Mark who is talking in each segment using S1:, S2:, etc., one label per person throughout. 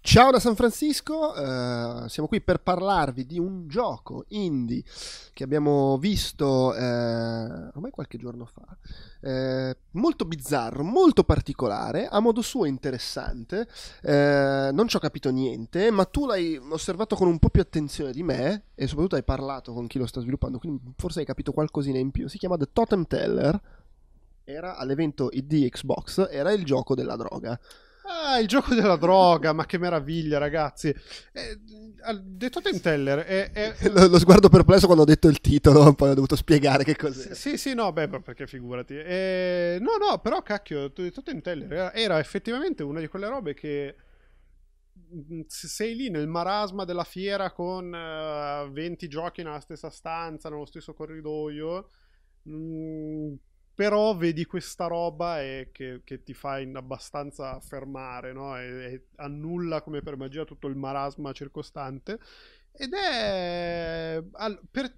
S1: Ciao da San Francisco, eh, siamo qui per parlarvi di un gioco indie che abbiamo visto eh, ormai qualche giorno fa, eh, molto bizzarro, molto particolare, a modo suo interessante, eh, non ci ho capito niente, ma tu l'hai osservato con un po' più attenzione di me e soprattutto hai parlato con chi lo sta sviluppando, quindi forse hai capito qualcosina in più, si chiama The Totem Teller era all'evento ID Xbox, era il gioco della droga. Ah, il gioco della droga, ma che meraviglia,
S2: ragazzi. Eh, detto Tenteller, è, è...
S1: Lo, lo, sguardo perplesso quando ho detto il titolo, poi ho dovuto spiegare che cos'è. S- sì,
S2: sì, no, beh, perché figurati. Eh, no, no, però cacchio, detto Tenteller era, era effettivamente una di quelle robe che mm, sei lì nel marasma della fiera con uh, eh, 20 giochi nella stessa stanza, nello stesso corridoio. Mm, però vedi questa roba e che, che ti fa abbastanza fermare, no? e, e annulla come per magia tutto il marasma circostante. Ed è... Al, per,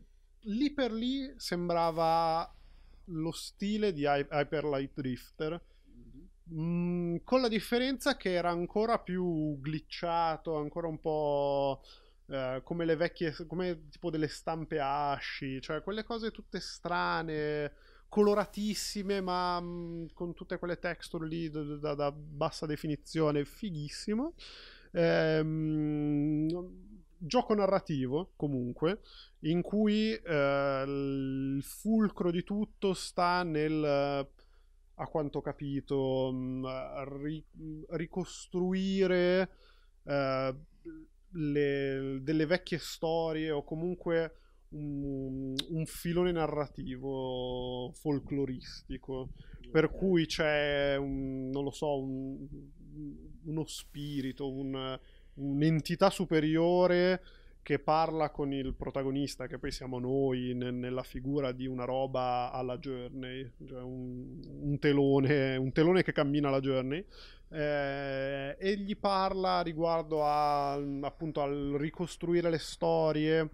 S2: lì per lì sembrava lo stile di Hyper Light Drifter, mm, con la differenza che era ancora più glitchato, ancora un po'... Uh, come le vecchie, come tipo delle stampe asci, cioè quelle cose tutte strane, coloratissime, ma mh, mm, con tutte quelle texture lì da, da, da bassa definizione, fighissimo. Ehm, gioco narrativo, comunque, in cui eh, il fulcro di tutto sta nel a quanto ho capito, mh, mm, ri- ricostruire eh, le, delle vecchie storie o comunque un, un filone narrativo folcloristico per cui c'è un, non lo so un, uno spirito un, un'entità superiore che parla con il protagonista, che poi siamo noi, ne- nella figura di una roba alla Journey, cioè un, un, telone, un telone che cammina alla Journey, eh, e gli parla riguardo a, appunto al ricostruire le storie,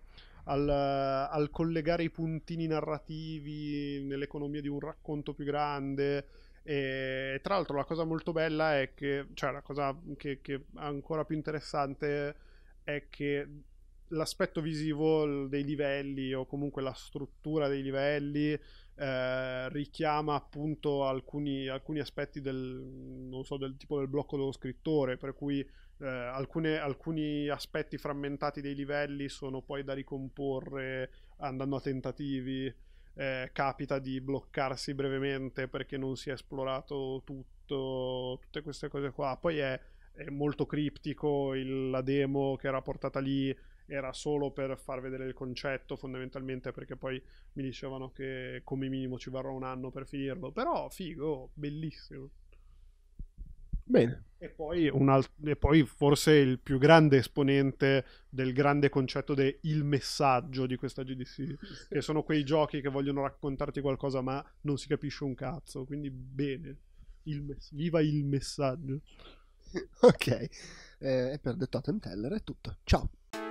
S2: al, al collegare i puntini narrativi nell'economia di un racconto più grande. E tra l'altro la cosa molto bella è che, cioè la cosa che, che è ancora più interessante è che l'aspetto visivo dei livelli o comunque la struttura dei livelli eh, richiama appunto alcuni, alcuni aspetti del, so, del, tipo del blocco dello scrittore, per cui eh, alcune, alcuni aspetti frammentati dei livelli sono poi da ricomporre andando a tentativi. Eh, capita di bloccarsi brevemente perché non si è esplorato tutto, tutte queste cose qua. Poi è è molto criptico, il, la demo che era portata lì era solo per far vedere il concetto fondamentalmente perché poi mi dicevano che come minimo ci varrà un anno per finirlo però figo bellissimo bene e poi, alt- e poi forse il più grande esponente del grande concetto del messaggio di questa GDC che sono quei giochi che vogliono raccontarti qualcosa ma non si capisce un cazzo quindi
S1: bene il mes- viva il messaggio ok, eh, e per The Totem Teller è tutto. Ciao!